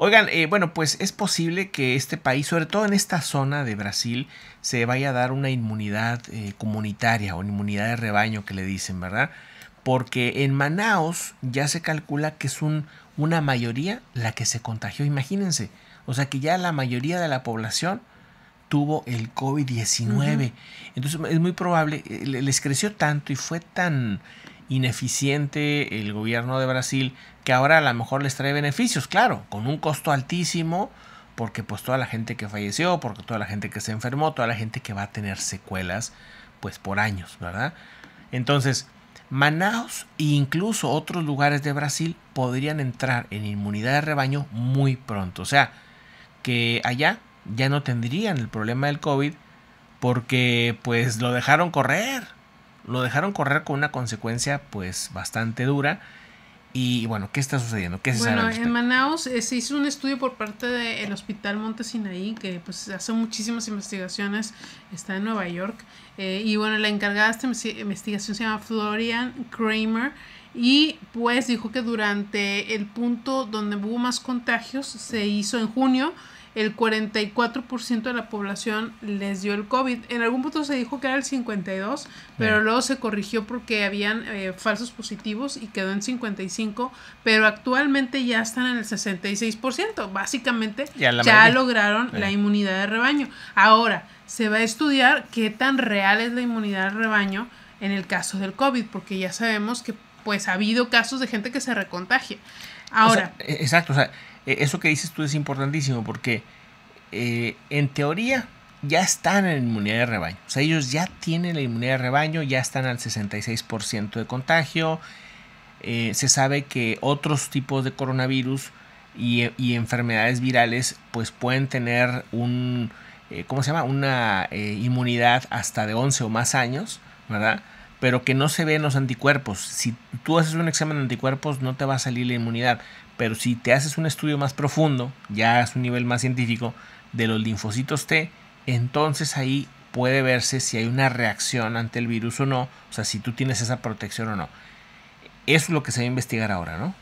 Oigan, eh, bueno, pues es posible que este país, sobre todo en esta zona de Brasil, se vaya a dar una inmunidad eh, comunitaria o inmunidad de rebaño que le dicen, ¿verdad? Porque en Manaus ya se calcula que es un, una mayoría la que se contagió, imagínense. O sea que ya la mayoría de la población tuvo el COVID-19. Entonces es muy probable, eh, les creció tanto y fue tan ineficiente el gobierno de Brasil, que ahora a lo mejor les trae beneficios, claro, con un costo altísimo, porque pues toda la gente que falleció, porque toda la gente que se enfermó, toda la gente que va a tener secuelas, pues por años, ¿verdad? Entonces, Manaus e incluso otros lugares de Brasil podrían entrar en inmunidad de rebaño muy pronto. O sea, que allá ya no tendrían el problema del COVID porque pues lo dejaron correr, lo dejaron correr con una consecuencia pues bastante dura. Y bueno, ¿qué está sucediendo? en Manaus eh, se hizo un estudio por parte del Hospital Monte Sinaí, que pues hace muchísimas investigaciones, está en Nueva York. Eh, y bueno, la encargada de esta investigación se llama Florian Kramer. Y pues dijo que durante el punto donde hubo más contagios, se hizo en junio, el 44% de la población les dio el COVID. En algún punto se dijo que era el 52, pero luego se corrigió porque habían eh, falsos positivos y quedó en 55, pero actualmente ya están en el 66%. Básicamente ya, ya lograron la inmunidad de rebaño. Ahora, se va a estudiar qué tan real es la inmunidad de rebaño en el caso del COVID, porque ya sabemos que pues ha habido casos de gente que se recontagia. Ahora. E-, exacto, o sea, e, eso que dices tú es importantísimo porque eh, en teoría ya están en inmunidad de rebaño. O sea, ellos ya tienen la inmunidad de rebaño, ya están al 66% de contagio. Eh, se sabe que otros tipos de coronavirus y, enfermedades virales pues pueden tener un, eh, ¿cómo se llama? Una inmunidad hasta de 11 o más años, ¿verdad? pero que no se ven los anticuerpos. Si tú haces un examen de anticuerpos no te va a salir la inmunidad, pero si te haces un estudio más profundo, ya es un nivel más científico, de los linfocitos T, entonces ahí puede verse si hay una reacción ante el virus o no, o sea, si tú tienes esa protección o no. Eso es lo que se va a investigar ahora, ¿no?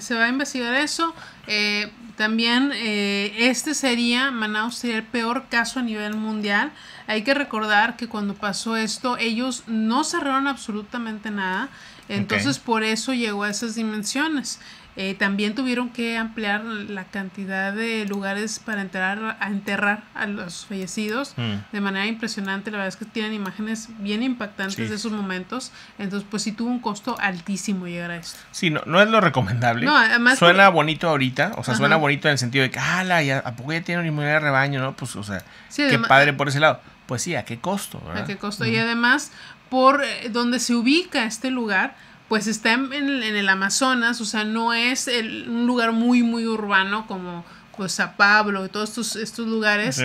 Se va a investigar eso. Eh, también eh, este sería, Manaus sería el peor caso a nivel mundial. Hay que recordar que cuando pasó esto, ellos no cerraron absolutamente nada. Entonces por eso llegó a esas dimensiones. Eh, también tuvieron que ampliar la cantidad de lugares para enterrar a, enterrar a los fallecidos mm. de manera impresionante. La verdad es que tienen imágenes bien impactantes de esos momentos. Entonces, pues sí tuvo un costo altísimo llegar a esto. Sí, no, no es lo recomendable. suena bonito ahorita, o sea, suena bonito en el sentido de que, ala, ya, ¿a poco ya tienen inmunidad de rebaño? ¿No? Pues, o sea, qué padre por ese lado pues sí, ¿a qué costo? ¿verdad? ¿A qué costo? Y además, por eh, donde se ubica este lugar, pues está en, en el Amazonas, o sea, no es un lugar muy, muy urbano como pues a Pablo y todos estos, estos lugares.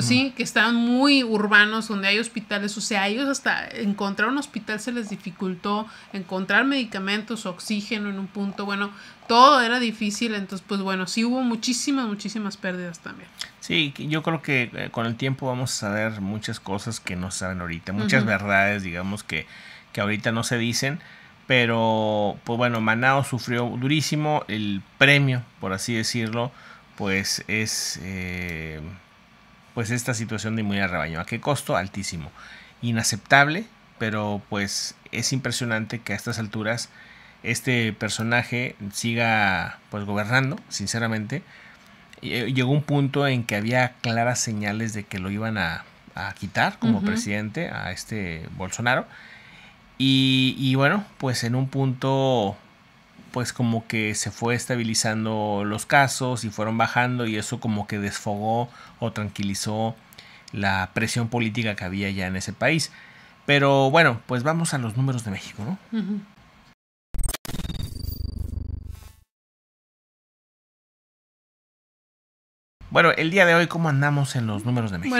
sí, que están muy urbanos, donde hay hospitales. O sea, ellos hasta encontrar un hospital se les dificultó, encontrar medicamentos, oxígeno en un punto, bueno, todo era difícil. Entonces, pues bueno, sí hubo muchísimas, muchísimas pérdidas también. Sí, yo creo que eh, con el tiempo vamos a saber muchas cosas que no saben ahorita, muchas verdades, digamos, que, que ahorita no se dicen pero pues bueno, Manao sufrió durísimo el premio, por así decirlo, pues es eh, pues esta situación de muy de ¿A qué costo? Altísimo. Inaceptable, pero pues es impresionante que a estas alturas este personaje siga pues gobernando, sinceramente. Eh, llegó un punto en que había claras señales de que lo iban a, quitar como presidente a este Bolsonaro. y, bueno, pues en un punto pues como que se fue estabilizando los casos y fueron bajando y eso como que desfogó o tranquilizó la presión política que había ya en ese país. Pero bueno, pues vamos a los números de México, ¿no? Bueno, el día de hoy, ¿cómo andamos en los números de México?